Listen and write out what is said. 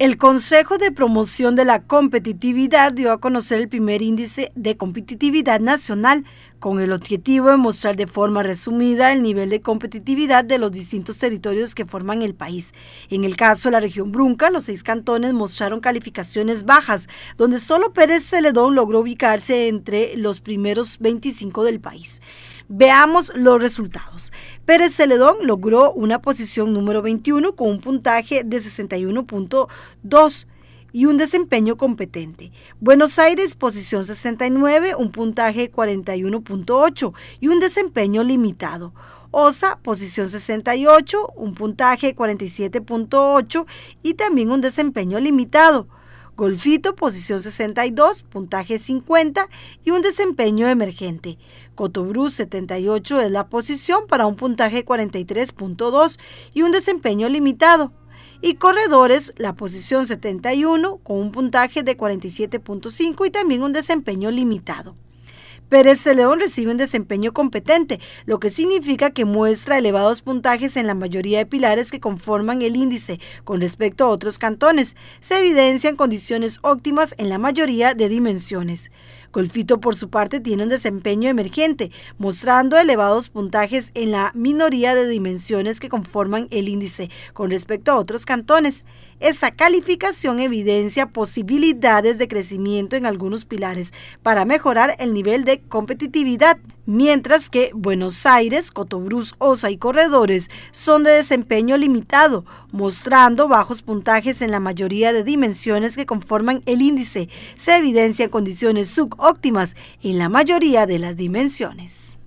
El Consejo de Promoción de la Competitividad dio a conocer el primer índice de competitividad nacional con el objetivo de mostrar de forma resumida el nivel de competitividad de los distintos territorios que forman el país. En el caso de la región Brunca, los seis cantones mostraron calificaciones bajas, donde solo Pérez Celedón logró ubicarse entre los primeros 25 del país. Veamos los resultados. Pérez Celedón logró una posición número 21 con un puntaje de 61.2 y un desempeño competente. Buenos Aires, posición 69, un puntaje 41.8 y un desempeño limitado. OSA, posición 68, un puntaje 47.8 y también un desempeño limitado. Golfito, posición 62, puntaje 50 y un desempeño emergente. Cotobruz 78 es la posición para un puntaje 43.2 y un desempeño limitado y corredores la posición 71 con un puntaje de 47.5 y también un desempeño limitado. Pérez de León recibe un desempeño competente, lo que significa que muestra elevados puntajes en la mayoría de pilares que conforman el índice con respecto a otros cantones. Se evidencian condiciones óptimas en la mayoría de dimensiones. Golfito por su parte, tiene un desempeño emergente, mostrando elevados puntajes en la minoría de dimensiones que conforman el índice con respecto a otros cantones. Esta calificación evidencia posibilidades de crecimiento en algunos pilares para mejorar el nivel de competitividad mientras que Buenos Aires, Cotobruz, Osa y Corredores son de desempeño limitado, mostrando bajos puntajes en la mayoría de dimensiones que conforman el índice. Se evidencian condiciones subóptimas en la mayoría de las dimensiones.